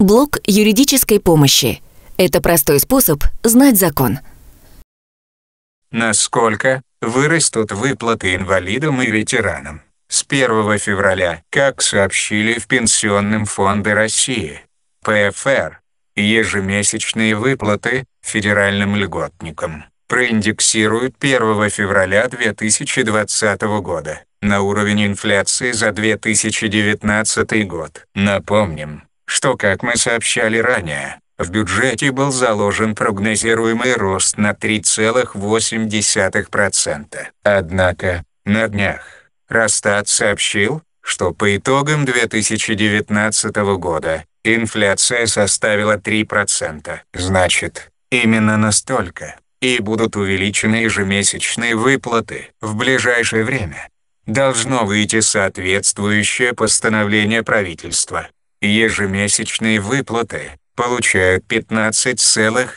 Блок юридической помощи. Это простой способ знать закон. Насколько вырастут выплаты инвалидам и ветеранам? С 1 февраля, как сообщили в Пенсионном фонде России, ПФР, ежемесячные выплаты федеральным льготникам проиндексируют 1 февраля 2020 года на уровень инфляции за 2019 год. Напомним, что, как мы сообщали ранее, в бюджете был заложен прогнозируемый рост на 3,8%. Однако, на днях, Ростат сообщил, что по итогам 2019 года инфляция составила 3%. Значит, именно настолько и будут увеличены ежемесячные выплаты в ближайшее время. Должно выйти соответствующее постановление правительства. Ежемесячные выплаты получают 15,2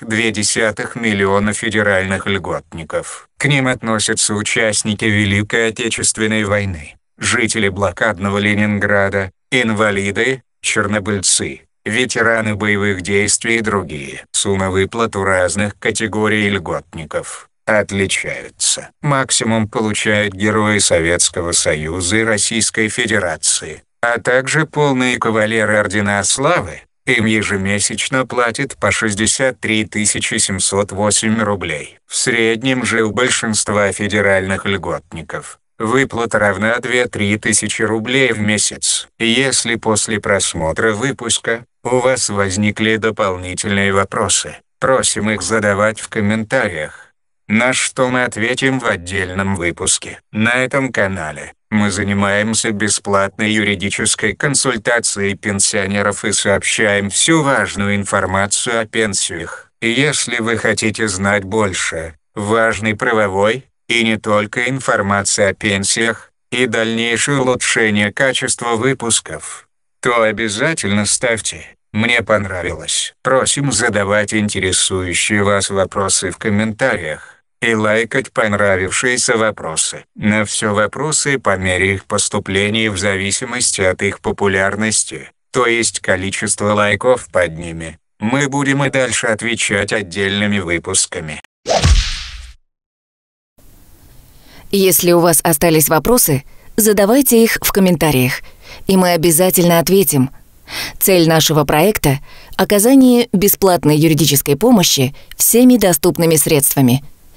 миллиона федеральных льготников. К ним относятся участники Великой Отечественной войны, жители блокадного Ленинграда, инвалиды, чернобыльцы, ветераны боевых действий и другие. Сумма выплат у разных категорий льготников отличаются. Максимум получают герои Советского Союза и Российской Федерации а также полные кавалеры Ордена Славы, им ежемесячно платят по 63 708 рублей. В среднем же у большинства федеральных льготников. Выплата равна 2-3 тысячи рублей в месяц. Если после просмотра выпуска у вас возникли дополнительные вопросы, просим их задавать в комментариях, на что мы ответим в отдельном выпуске на этом канале. Мы занимаемся бесплатной юридической консультацией пенсионеров и сообщаем всю важную информацию о пенсиях. если вы хотите знать больше, важной правовой и не только информации о пенсиях и дальнейшее улучшение качества выпусков, то обязательно ставьте «Мне понравилось». Просим задавать интересующие вас вопросы в комментариях и лайкать понравившиеся вопросы. На все вопросы по мере их поступления в зависимости от их популярности, то есть количества лайков под ними. Мы будем и дальше отвечать отдельными выпусками. Если у вас остались вопросы, задавайте их в комментариях, и мы обязательно ответим. Цель нашего проекта – оказание бесплатной юридической помощи всеми доступными средствами –